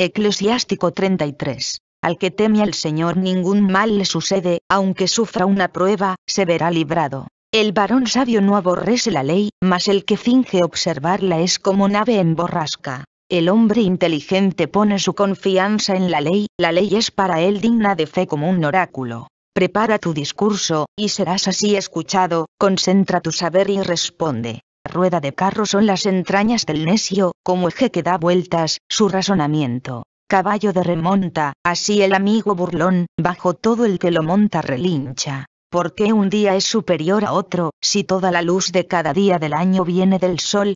Eclesiástico 33. Al que teme al Señor ningún mal le sucede, aunque sufra una prueba, se verá librado. El varón sabio no aborrece la ley, mas el que finge observarla es como nave en borrasca. El hombre inteligente pone su confianza en la ley, la ley es para él digna de fe como un oráculo. Prepara tu discurso, y serás así escuchado, concentra tu saber y responde rueda de carro son las entrañas del necio, como eje que da vueltas, su razonamiento. Caballo de remonta, así el amigo burlón, bajo todo el que lo monta relincha. ¿Por qué un día es superior a otro, si toda la luz de cada día del año viene del sol?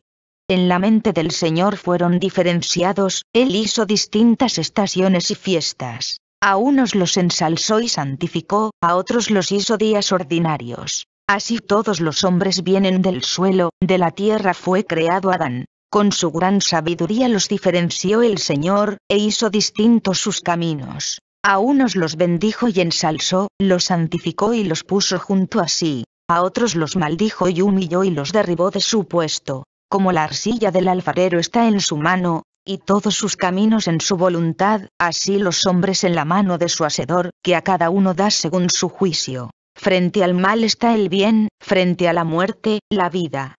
En la mente del Señor fueron diferenciados, Él hizo distintas estaciones y fiestas. A unos los ensalzó y santificó, a otros los hizo días ordinarios. Así todos los hombres vienen del suelo, de la tierra fue creado Adán. Con su gran sabiduría los diferenció el Señor, e hizo distintos sus caminos. A unos los bendijo y ensalzó, los santificó y los puso junto a sí. A otros los maldijo y humilló y los derribó de su puesto. Como la arcilla del alfarero está en su mano, y todos sus caminos en su voluntad, así los hombres en la mano de su hacedor, que a cada uno da según su juicio. Frente al mal está el bien, frente a la muerte, la vida.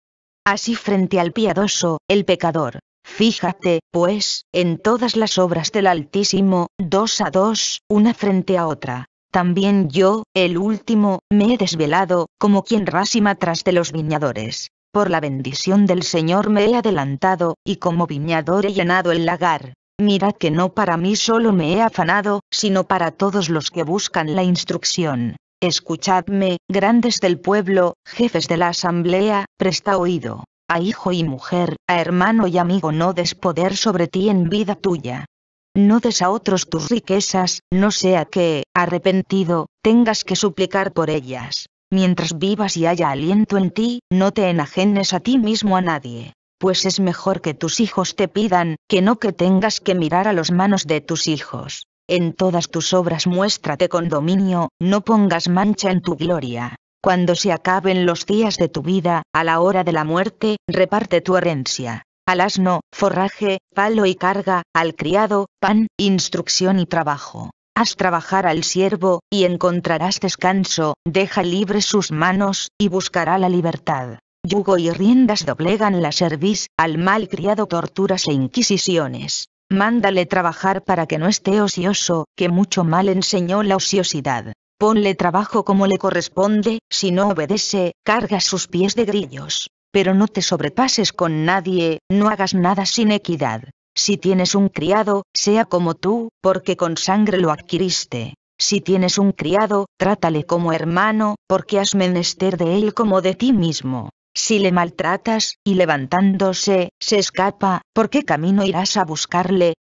Así frente al piadoso, el pecador. Fíjate, pues, en todas las obras del Altísimo, dos a dos, una frente a otra. También yo, el último, me he desvelado, como quien racima tras de los viñadores. Por la bendición del Señor me he adelantado, y como viñador he llenado el lagar. Mirad que no para mí solo me he afanado, sino para todos los que buscan la instrucción. Escuchadme, grandes del pueblo, jefes de la asamblea, presta oído, a hijo y mujer, a hermano y amigo no des poder sobre ti en vida tuya. No des a otros tus riquezas, no sea que, arrepentido, tengas que suplicar por ellas. Mientras vivas y haya aliento en ti, no te enajenes a ti mismo a nadie pues es mejor que tus hijos te pidan, que no que tengas que mirar a los manos de tus hijos. En todas tus obras muéstrate con dominio, no pongas mancha en tu gloria. Cuando se acaben los días de tu vida, a la hora de la muerte, reparte tu herencia. Al asno, forraje, palo y carga, al criado, pan, instrucción y trabajo. Haz trabajar al siervo, y encontrarás descanso, deja libres sus manos, y buscará la libertad. Yugo y riendas doblegan la serviz, al mal criado torturas e inquisiciones. Mándale trabajar para que no esté ocioso, que mucho mal enseñó la ociosidad. Ponle trabajo como le corresponde, si no obedece, carga sus pies de grillos. Pero no te sobrepases con nadie, no hagas nada sin equidad. Si tienes un criado, sea como tú, porque con sangre lo adquiriste. Si tienes un criado, trátale como hermano, porque has menester de él como de ti mismo. Si le maltratas, y levantándose, se escapa, ¿por qué camino irás a buscarle,